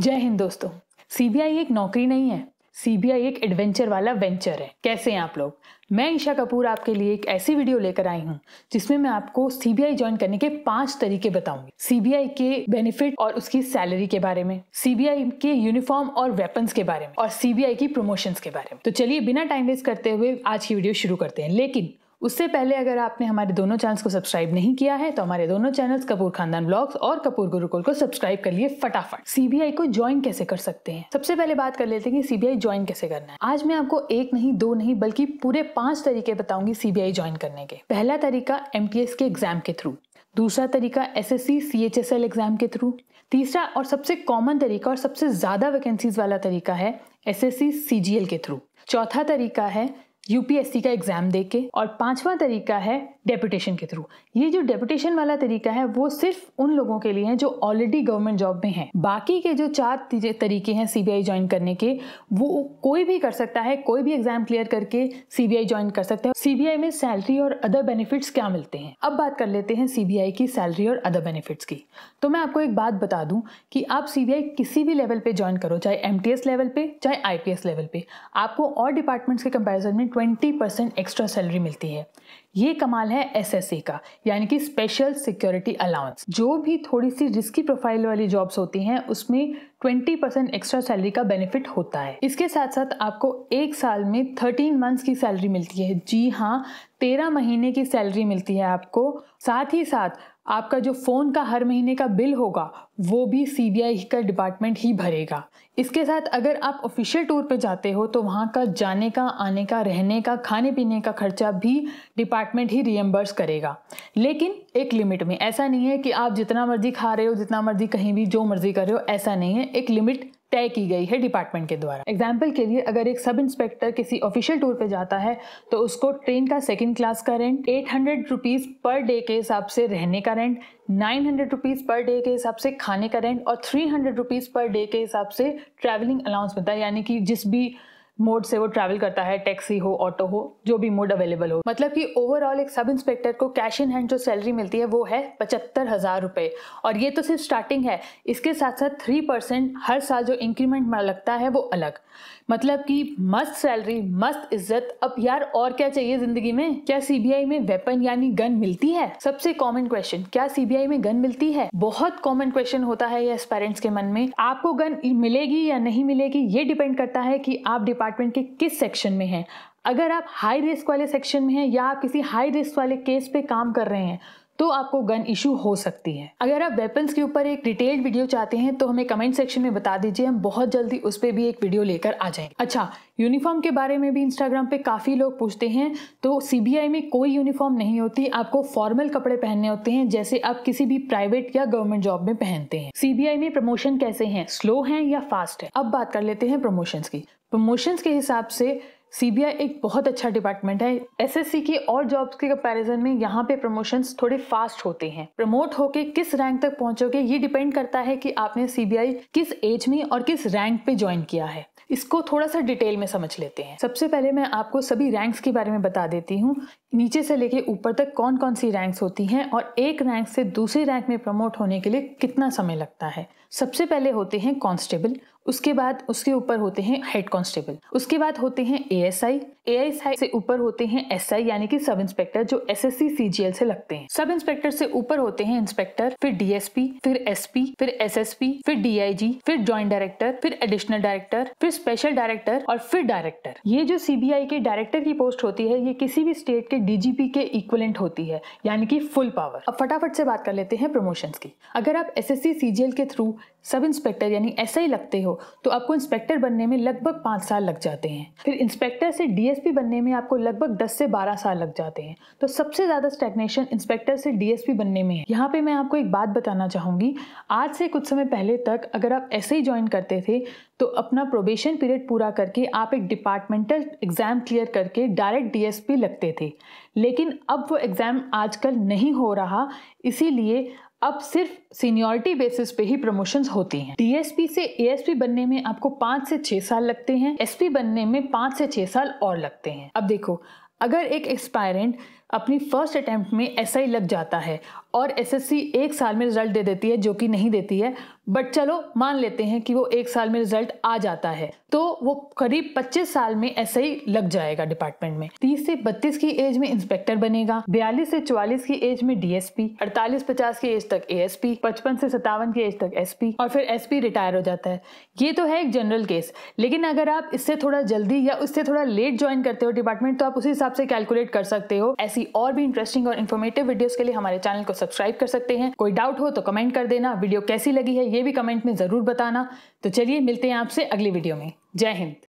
जय हिंद दोस्तों सीबीआई एक नौकरी नहीं है सीबीआई एक एडवेंचर वाला वेंचर है कैसे हैं आप लोग मैं ईशा कपूर आपके लिए एक ऐसी वीडियो लेकर आई हूं जिसमें मैं आपको सीबीआई ज्वाइन करने के पांच तरीके बताऊंगी सीबीआई के बेनिफिट और उसकी सैलरी के बारे में सीबीआई के यूनिफॉर्म और वेपन के बारे में और सीबीआई की प्रमोशन के बारे में तो चलिए बिना टाइम वेस्ट करते हुए आज की वीडियो शुरू करते हैं लेकिन उससे पहले अगर आपने हमारे दोनों चैनल्स को सब्सक्राइब नहीं किया है तो हमारे दोनों चैनल्स कपूर खानदान ब्लॉग्स और कपूर गुरुकुल को सब्सक्राइब कर लिए फटाफट सीबीआई को ज्वाइन कैसे कर सकते हैं सबसे पहले बात कर लेते हैं कि सीबीआई ज्वाइन कैसे करना है आज मैं आपको एक नहीं दो नहीं बल्कि पूरे पांच तरीके बताऊंगी सीबीआई ज्वाइन करने के पहला तरीका एमटीएस के एग्जाम के थ्रू दूसरा तरीका एस एस एग्ज़ाम के थ्रू तीसरा और सबसे कॉमन तरीका और सबसे ज़्यादा वैकेंसीज वाला तरीका है एस एस के थ्रू चौथा तरीका है यूपीएससी का एग्ज़ाम दे के और पांचवा तरीका है डेपुटेशन के थ्रू ये जो डेपुटेशन वाला तरीका है वो सिर्फ उन लोगों के लिए है जो ऑलरेडी गवर्नमेंट जॉब में हैं बाकी के जो चार तरीके हैं सीबीआई ज्वाइन करने के वो कोई भी कर सकता है कोई भी एग्ज़ाम क्लियर करके सीबीआई ज्वाइन कर सकता है सीबीआई में सैलरी और अदर बेनिफिट्स क्या मिलते हैं अब बात कर लेते हैं सीबीआई की सैलरी और अदर बेनिफिट्स की तो मैं आपको एक बात बता दूं कि आप सीबीआई किसी भी लेवल पे ज्वाइन करो चाहे एमटीएस लेवल पे चाहे आईपीएस लेवल पे आपको और डिपार्टमेंट्स के कंपैरिजन में ट्वेंटी परसेंट एक्स्ट्रा सैलरी मिलती है ये कमाल है एस का यानी कि स्पेशल सिक्योरिटी अलाउंस जो भी थोड़ी सी रिस्की प्रोफाइल वाली जॉब्स होती हैं उसमें 20 परसेंट एक्स्ट्रा सैलरी का बेनिफिट होता है इसके साथ साथ आपको एक साल में 13 मंथ्स की सैलरी मिलती है जी हाँ तेरह महीने की सैलरी मिलती है आपको साथ ही साथ आपका जो फ़ोन का हर महीने का बिल होगा वो भी आई का डिपार्टमेंट ही भरेगा इसके साथ अगर आप ऑफिशियल टूर पे जाते हो तो वहाँ का जाने का आने का रहने का खाने पीने का खर्चा भी डिपार्टमेंट ही रियम्बर्स करेगा लेकिन एक लिमिट में ऐसा नहीं है कि आप जितना मर्जी खा रहे हो जितना मर्जी कहीं भी जो मर्जी कर रहे हो ऐसा नहीं है एक लिमिट तय की गई है डिपार्टमेंट के द्वारा एग्जाम्पल के लिए अगर एक सब इंस्पेक्टर किसी ऑफिशियल टूर पे जाता है तो उसको ट्रेन का सेकेंड क्लास का rent eight hundred rupees per day के हिसाब से रहने का rent nine hundred rupees per day के हिसाब से खाने का रेंट और three hundred rupees per day के हिसाब से ट्रैवलिंग अलाउंस मिलता है यानी कि जिस भी मोड से वो ट्रैवल करता है टैक्सी हो ऑटो हो जो भी मोड अवेलेबल हो मतलब कि ओवरऑल एक सब इंस्पेक्टर को कैश इन हैंड जो सैलरी मिलती है वो है पचहत्तर हज़ार रुपए और ये तो सिर्फ स्टार्टिंग है इसके साथ साथ थ्री परसेंट हर साल जो इंक्रीमेंट लगता है वो अलग मतलब कि मस्त सैलरी मस्त इज्जत अब यार और क्या चाहिए ज़िंदगी में क्या सीबीआई में वेपन यानी गन मिलती है सबसे कॉमन क्वेश्चन क्या सीबीआई में गन मिलती है बहुत कॉमन क्वेश्चन होता है ये पेरेंट्स के मन में आपको गन मिलेगी या नहीं मिलेगी ये डिपेंड करता है कि आप डिपार्ट डिपार्टमेंट के किस सेक्शन में हैं अगर आप हाई रिस्क वाले सेक्शन में हैं या आप किसी हाई रिस्क वाले केस पे काम कर रहे हैं तो आपको गन इशू हो सकती है अगर आप वेपन्स के ऊपर एक डिटेल्ड वीडियो चाहते हैं तो हमें कमेंट सेक्शन में बता दीजिए हम बहुत जल्दी उस पर भी एक वीडियो लेकर आ जाएंगे अच्छा यूनिफॉर्म के बारे में भी इंस्टाग्राम पे काफ़ी लोग पूछते हैं तो सीबीआई में कोई यूनिफॉर्म नहीं होती आपको फॉर्मल कपड़े पहनने होते हैं जैसे आप किसी भी प्राइवेट या गवर्नमेंट जॉब में पहनते हैं सीबीआई में प्रमोशन कैसे हैं स्लो हैं या फास्ट है अब बात कर लेते हैं प्रमोशंस की प्रमोशंस के हिसाब से सीबीआई एक बहुत अच्छा डिपार्टमेंट है सी की और जॉब्स के कंपैरिजन में यहाँ पे प्रमोशन थोड़े फास्ट होते हैं प्रमोट होके किस रैंक तक पहुंचोगे ये डिपेंड करता है कि आपने सीबीआई किस एज में और किस रैंक पे ज्वाइन किया है इसको थोड़ा सा डिटेल में समझ लेते हैं सबसे पहले मैं आपको सभी रैंक्स के बारे में बता देती हूँ नीचे से लेके ऊपर तक कौन कौन सी रैंक्स होती हैं और एक रैंक से दूसरे रैंक में प्रमोट होने के लिए कितना समय लगता है सबसे पहले होते हैं कांस्टेबल उसके बाद उसके ऊपर होते हैं हेड कांस्टेबल उसके बाद होते हैं A S I S I से ऊपर होते हैं एस आई यानी कि सब इंस्पेक्टर जो S S C C G L से लगते हैं सब इंस्पेक्टर से ऊपर होते हैं इंस्पेक्टर फिर डीएसपी फिर एस पी फिर एस एस पी फिर डी आई जी फिर ज्वाइंट डायरेक्टर फिर एडिशनल डायरेक्टर फिर स्पेशल डायरेक्टर और फिर डायरेक्टर ये जो सीबीआई के डायरेक्टर की पोस्ट होती है ये किसी भी स्टेट के डीजीपी के इक्वलेंट होती है यानी कि फुल पावर अब फटाफट से बात कर लेते हैं प्रमोशन की अगर आप S S C C G L के थ्रू सब इंस्पेक्टर यानी एस आई लगते हो तो आपको इंस्पेक्टर बनने में लगभग पाँच साल लग जाते हैं फिर इंस्पेक्टर से डीएसपी बनने में आपको लगभग दस से बारह साल लग जाते हैं तो सबसे ज़्यादा स्टेगनेशन इंस्पेक्टर से डीएसपी बनने में है यहाँ पे मैं आपको एक बात बताना चाहूंगी आज से कुछ समय पहले तक अगर आप ऐसे ही ज्वाइन करते थे तो अपना प्रोबेशन पीरियड पूरा करके आप एक डिपार्टमेंटल एग्ज़ाम क्लियर करके डायरेक्ट डीएसपी लगते थे लेकिन अब वो एग्ज़ाम आजकल नहीं हो रहा इसीलिए अब सिर्फ सीनियोरिटी बेसिस पे ही प्रमोशन होती हैं डीएसपी से एएसपी बनने में आपको पांच से छह साल लगते हैं एसपी बनने में पांच से छह साल और लगते हैं अब देखो अगर एक एक्सपायरेंट अपनी फर्स्ट अटैम्प्ट में आई लग जाता है और एसएससी एक साल में रिजल्ट दे देती है जो कि नहीं देती है बट चलो मान लेते हैं कि वो एक साल में रिजल्ट आ जाता है तो वो करीब 25 साल में एसआई लग जाएगा डिपार्टमेंट में 30 से 32 की एज में इंस्पेक्टर बनेगा 42 से 44 की एज में डीएसपी 48 50 की एज तक एएसपी 55 से सत्तावन की एज तक एसपी और फिर एसपी रिटायर हो जाता है ये तो है एक जनरल केस लेकिन अगर आप इससे थोड़ा जल्दी या उससे थोड़ा लेट ज्वाइन करते हो डिपार्टमेंट तो आप उसी हिसाब से कैलकुलेट कर सकते हो एस ऐसी और भी इंटरेस्टिंग और इन्फॉर्मेटिव वीडियोस के लिए हमारे चैनल को सब्सक्राइब कर सकते हैं कोई डाउट हो तो कमेंट कर देना वीडियो कैसी लगी है ये भी कमेंट में ज़रूर बताना तो चलिए मिलते हैं आपसे अगली वीडियो में जय हिंद